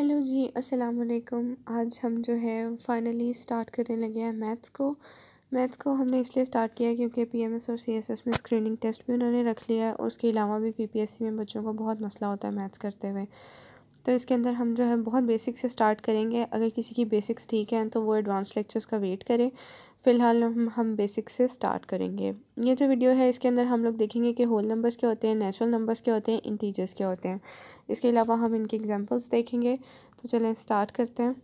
hello जी अस्सलाम वालेकुम आज हम जो है फाइनली स्टार्ट करने लगे हैं मैथ्स को मैथ्स को हमने इसलिए स्टार्ट किया क्योंकि पीएमएस और सीएसएस में स्क्रीनिंग टेस्ट भी उन्होंने रख लिया है और उसके अलावा भी पीपीएससी में बच्चों को बहुत मसला होता है मैथ्स करते हुए तो इसके अंदर हम जो है बहुत बेसिक से स्टार्ट करेंगे अगर किसी की बेसिक्स ठीक हैं तो वो एडवांस लेक्चर्स का वेट करें फ़िलहाल हम बेसिक से स्टार्ट करेंगे ये जो वीडियो है इसके अंदर हम लोग देखेंगे कि होल नंबर्स क्या होते हैं नेचुरल नंबर्स क्या होते हैं इंटीजर्स क्या होते हैं इसके अलावा हम इनके एग्जांपल्स देखेंगे तो चलें स्टार्ट करते हैं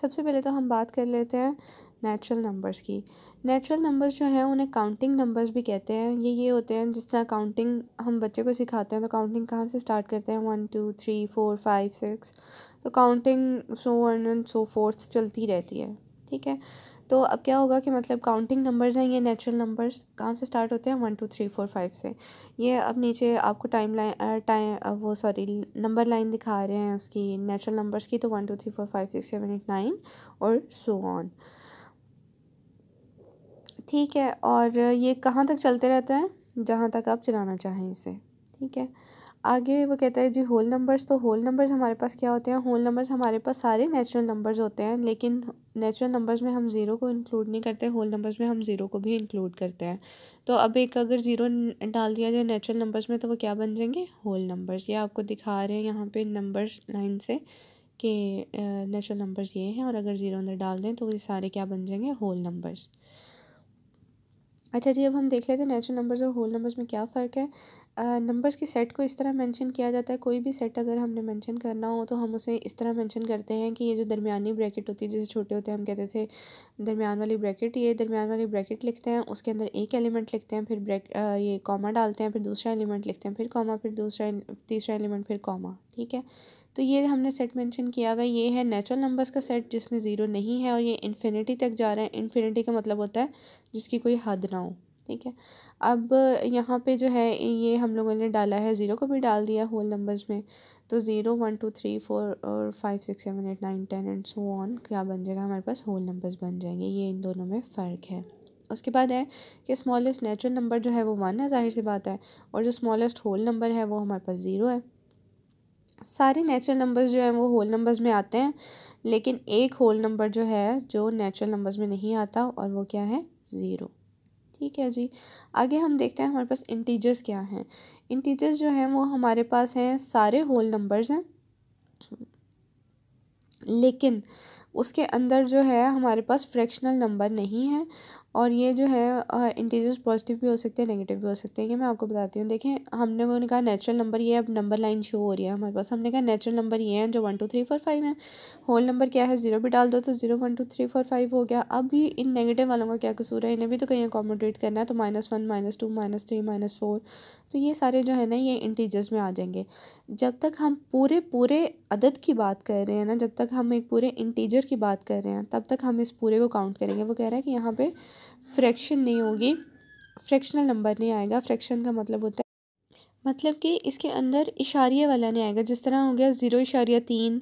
सबसे पहले तो हम बात कर लेते हैं नेचुरल नंबर्स की नेचुरल नंबर्स जो हैं उन्हें काउंटिंग नंबर्स भी कहते हैं ये ये होते हैं जिस तरह काउंटिंग हम बच्चे को सिखाते हैं तो काउंटिंग कहाँ से स्टार्ट करते हैं one two three four five six तो counting so on and so forth चलती रहती है ठीक है तो अब क्या होगा कि मतलब काउंटिंग नंबर्स हैं ये नेचुरल नंबर्स कहाँ से स्टार्ट होते हैं one two three four five से ये अब नीचे आपको टाइम लाइन टाइम वो सॉरी नंबर लाइन दिखा रहे हैं उसकी नेचुरल नंबर्स की तो one two three four five six seven eight nine और सो ऑन ठीक है और ये कहाँ तक चलते रहता है जहाँ तक आप चलाना चाहें इसे ठीक है आगे वो कहता है जी होल नंबर्स तो होल नंबर्स हमारे पास क्या होते हैं होल नंबर्स हमारे पास सारे नेचुरल नंबर्स होते हैं लेकिन नेचुरल नंबर्स में हम ज़ीरो को इंक्लूड नहीं करते होल नंबर्स में हम ज़ीरो को भी इंक्लूड करते हैं तो अब एक अगर ज़ीरो डाल दिया जाए नेचुरल नंबर्स में तो वो क्या बन जाएंगे होल नंबर्स ये आपको दिखा रहे हैं यहाँ पर नंबर्स लाइन से कि नेचुरल नंबर्स ये हैं और अगर ज़ीरो अंदर डाल दें तो ये सारे क्या बन जाएंगे होल नंबर्स अच्छा जी अब हम देख लेते हैं नेचुरल नंबर्स और होल नंबर्स में क्या फ़र्क है नंबर्स के सेट को इस तरह मेंशन किया जाता है कोई भी सेट अगर हमने मेंशन करना हो तो हम उसे इस तरह मेंशन करते हैं कि ये जो दरमियानी ब्रैकेट होती है जैसे छोटे होते हैं हम कहते थे दरमियान वाली ब्रैकेट ये दरमियान वाली ब्रैकेट लिखते हैं उसके अंदर एक एलिमेंट लिखते हैं फिर ब्रैक ये कॉमा डालते हैं फिर दूसरा एलिमेंट लिखते हैं फिर कॉमा फिर दूसरा तीसरा एलिमेंट फिर कॉमा ठीक है तो ये हमने सेट मेंशन किया हुआ है ये है नेचुरल नंबर्स का सेट जिसमें ज़ीरो नहीं है और ये इन्फिनिटी तक जा रहा है इन्फिनिटी का मतलब होता है जिसकी कोई हद ना हो ठीक है अब यहाँ पे जो है ये हम लोगों ने डाला है ज़ीरो को भी डाल दिया होल नंबर्स में तो zero one two three four और five six seven eight nine ten and so on क्या बन जाएगा हमारे पास होल नंबर्स बन जाएंगे ये इन दोनों में फ़र्क है उसके बाद है कि स्मॉलेस्ट नेचुरल नंबर जो है वो वन है जाहिर सी बात है और जो स्मॉलेस्ट होल नंबर है वो हमारे पास ज़ीरो है सारे नेचुरल नंबर्स जो हैं वो होल नंबर्स में आते हैं लेकिन एक होल नंबर जो है जो नेचुरल नंबर्स में नहीं आता और वो क्या है ज़ीरो ठीक है जी आगे हम देखते हैं हमारे पास इंटीजर्स क्या हैं इंटीजर्स जो हैं वो हमारे पास हैं सारे होल नंबर्स हैं लेकिन उसके अंदर जो है हमारे पास फ्रैक्शनल नंबर नहीं है और ये जो है इंटीजर्स पॉजिटिव भी हो सकते हैं नेगेटिव भी हो सकते हैं ये मैं आपको बताती हूँ देखें हम लोगों ने कहा नेचुरल नंबर ये अब नंबर लाइन शो हो रही है हमारे पास हमने कहा नेचुरल नंबर ये हैं जो one two three four five है होल नंबर क्या है जीरो भी डाल दो तो zero one two three four five हो गया अब भी इन नेगेटिव वालों का क्या कसूर है इन्हें भी तो कहीं अकोमोडेट करना है तो minus one minus two minus three minus four तो ये सारे जो है ना ये इंटीजर्स में आ जाएंगे जब तक हम पूरे पूरे अदद की बात कर रहे हैं ना जब तक हम एक पूरे इंटीजर की बात कर रहे हैं तब तक हम इस पूरे को काउंट करेंगे वो कह रहा है कि यहाँ पे फ्रैक्शन नहीं होगी फ्रैक्शनल नंबर नहीं आएगा फ्रैक्शन का मतलब होता है मतलब कि इसके अंदर इशारे वाला नहीं आएगा जिस तरह हो गया ज़ीरो इशारिया तीन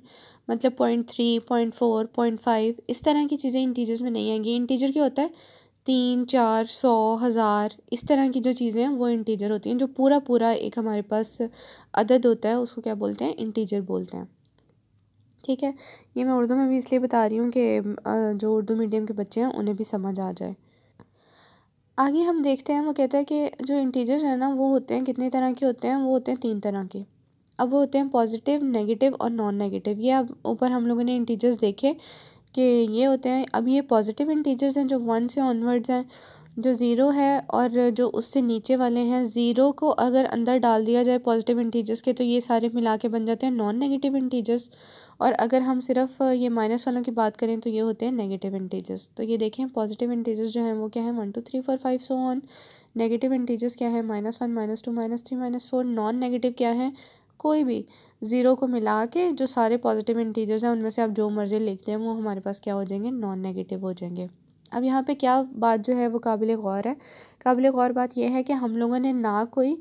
मतलब point three point four point five इस तरह की चीज़ें इंटीजर्स में नहीं आएंगी इंटीजर क्या होता है तीन चार सौ हज़ार इस तरह की जो चीज़ें हैं वो इंटीजर होती हैं जो पूरा पूरा एक हमारे पास अदद होता है उसको क्या बोलते हैं इंटीजर बोलते हैं ठीक है ये मैं उर्दू में भी इसलिए बता रही हूँ कि जो उर्दू मीडियम के बच्चे हैं उन्हें भी समझ आ जाए आगे हम देखते हैं वो कहता है कि जो इंटीजर्स हैं ना वो होते हैं कितने तरह के होते हैं वो होते हैं तीन तरह के अब वो होते हैं पॉजिटिव नेगेटिव और नॉन नेगेटिव ये अब ऊपर हम लोगों ने इंटीजर्स देखे कि ये होते हैं अब ये पॉजिटिव इंटीजर्स हैं जो वन से ऑनवर्ड्स हैं जो ज़ीरो है और जो उससे नीचे वाले हैं ज़ीरो को अगर अंदर डाल दिया जाए पॉजिटिव इंटीजर्स के तो ये सारे मिला के बन जाते हैं नॉन नेगेटिव इंटीजर्स और अगर हम सिर्फ ये माइनस वालों की बात करें तो ये होते हैं नेगेटिव इंटीजर्स तो ये देखें पॉजिटिव इंटीजर्स जो हैं वो क्या है one two three four five so on negative integers क्या है minus one minus two minus three minus four non negative क्या है कोई भी ज़ीरो को मिला के जो सारे पॉजिटिव इंटीजर्स हैं उनमें से आप जो मर्ज़ी लिखते हैं वो हमारे पास क्या हो जाएंगे नॉन नेगेटिव हो जाएंगे अब यहाँ पे क्या बात जो है वो काबिल गौर है काबिल गौर बात यह है कि हम लोगों ने ना कोई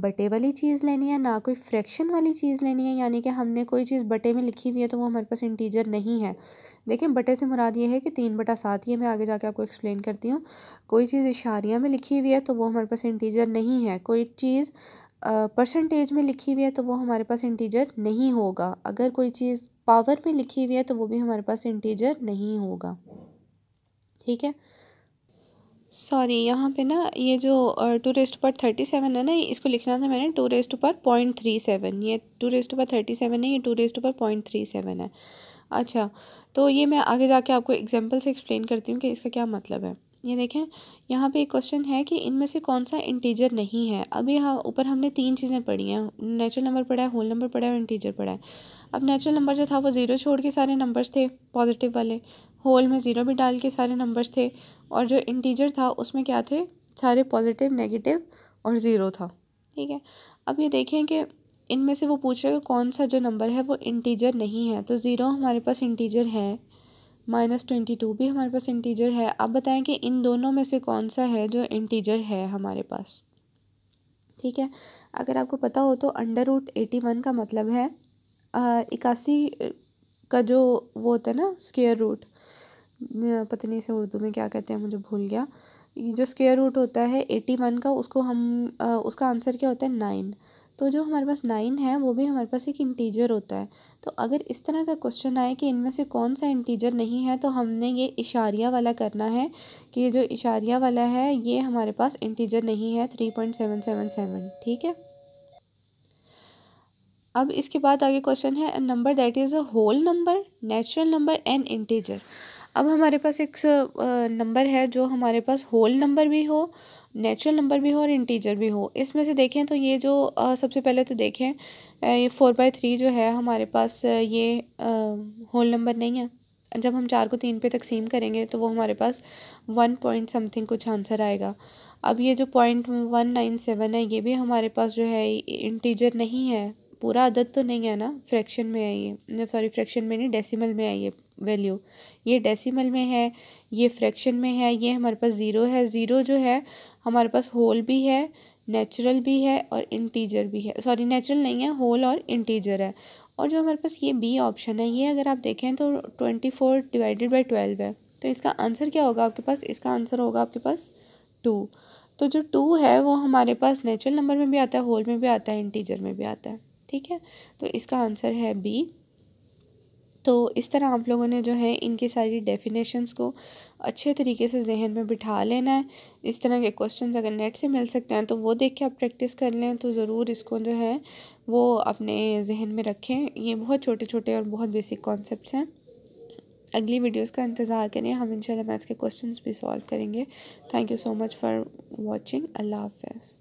बटे वाली चीज़ लेनी है ना कोई फ्रैक्शन वाली चीज़ लेनी है यानी कि हमने कोई चीज़ बटे में लिखी हुई है तो वो हमारे पास इंटीजर नहीं है देखें बटे से मुराद ये है कि तीन बटा सात ही है मैं आगे जाके आपको एक्सप्लेन करती हूँ कोई चीज़ इशारिया में लिखी हुई है तो वो हमारे पास इंटीजर नहीं है कोई चीज़ परसेंटेज में लिखी हुई है तो वो हमारे पास इंटीजर नहीं होगा अगर कोई चीज़ पावर में लिखी हुई है तो वो भी हमारे पास इंटीजर नहीं होगा ठीक है सॉरी यहाँ पे ना ये जो टू रेस्ट पर थर्टी सेवन है ना इसको लिखना था मैंने टू रेस्ट पर पॉइंट थ्री सेवन ये टू रेस्ट पर थर्टी सेवन है ये टू रेस्ट पर पॉइंट थ्री सेवन है अच्छा तो ये मैं आगे जाके आपको एग्जांपल से एक्सप्लेन करती हूँ कि इसका क्या मतलब है ये देखें यहाँ पे एक क्वेश्चन है कि इनमें से कौन सा इंटीजर नहीं है अभी यहाँ ऊपर हमने तीन चीज़ें पढ़ी हैं नेचुरल नंबर पढ़ा है होल नंबर पढ़ा है और इंटीजर पढ़ा है अब नेचुरल नंबर जो था वो ज़ीरो छोड़ के सारे नंबर्स थे पॉजिटिव वाले होल में ज़ीरो भी डाल के सारे नंबर्स थे और जो इंटीजर था उसमें क्या थे सारे पॉजिटिव नेगेटिव और ज़ीरो था ठीक है अब ये देखें कि इनमें से वो पूछ रहे कौन सा जो नंबर है वो इंटीजर नहीं है तो ज़ीरो हमारे पास इंटीजर है माइनस ट्वेंटी टू भी हमारे पास इंटीजर है अब बताएं कि इन दोनों में से कौन सा है जो इंटीजर है हमारे पास ठीक है अगर आपको पता हो तो अंडर रूट एटी वन का मतलब है इक्यासी का जो वो होता है ना स्केयर रूट पता नहीं से उर्दू में क्या कहते हैं मुझे भूल गया जो स्केयर रूट होता है एटी वन का उसको हम आ, उसका आंसर क्या होता है नाइन तो जो हमारे पास नाइन है वो भी हमारे पास एक इंटीजर होता है तो अगर इस तरह का क्वेश्चन आए कि इनमें से कौन सा इंटीजर नहीं है तो हमने ये इशारिया वाला करना है कि ये जो इशारिया वाला है ये हमारे पास इंटीजर नहीं है three point seven seven seven ठीक है अब इसके बाद आगे क्वेश्चन है number that is a whole number natural number and integer अब हमारे पास एक नंबर है जो हमारे पास होल नंबर भी हो नेचुरल नंबर भी हो और इंटीजर भी हो इसमें से देखें तो ये जो आ, सबसे पहले तो देखें ये फ़ोर बाई थ्री जो है हमारे पास ये होल नंबर नहीं है जब हम चार को तीन पे तकसीम करेंगे तो वो हमारे पास वन पॉइंट समथिंग कुछ आंसर आएगा अब ये जो पॉइंट वन नाइन सेवन है ये भी हमारे पास जो है इंटीजर नहीं है पूरा अदद तो नहीं है ना फ्रैक्शन में है ये सॉरी फ्रैक्शन में नहीं डेसिमल में है ये वैल्यू ये डेसिमल में है ये फ्रैक्शन में है ये हमारे पास ज़ीरो है ज़ीरो जो है हमारे पास होल भी है नेचुरल भी है और इंटीजर भी है सॉरी नेचुरल नहीं है होल और इंटीजर है और जो हमारे पास ये बी ऑप्शन है ये अगर आप देखें तो twenty four divided by twelve है तो इसका आंसर क्या होगा आपके पास इसका आंसर होगा आपके पास टू तो जो टू है वो हमारे पास नेचुरल नंबर में भी आता है होल में भी आता है इंटीजर में भी आता है ठीक है तो इसका आंसर है बी तो इस तरह आप लोगों ने जो है इनकी सारी डेफिनेशंस को अच्छे तरीके से जहन में बिठा लेना है इस तरह के क्वेश्चंस अगर नेट से मिल सकते हैं तो वो देख के आप प्रैक्टिस कर लें तो ज़रूर इसको जो है वो अपने जहन में रखें ये बहुत छोटे छोटे और बहुत बेसिक कॉन्सेप्ट हैं अगली वीडियोज़ का इंतज़ार करें हम इंशाल्लाह मैथ्स के क्वेश्चंस भी सॉल्व करेंगे thank you so much for watching अल्लाह हाफ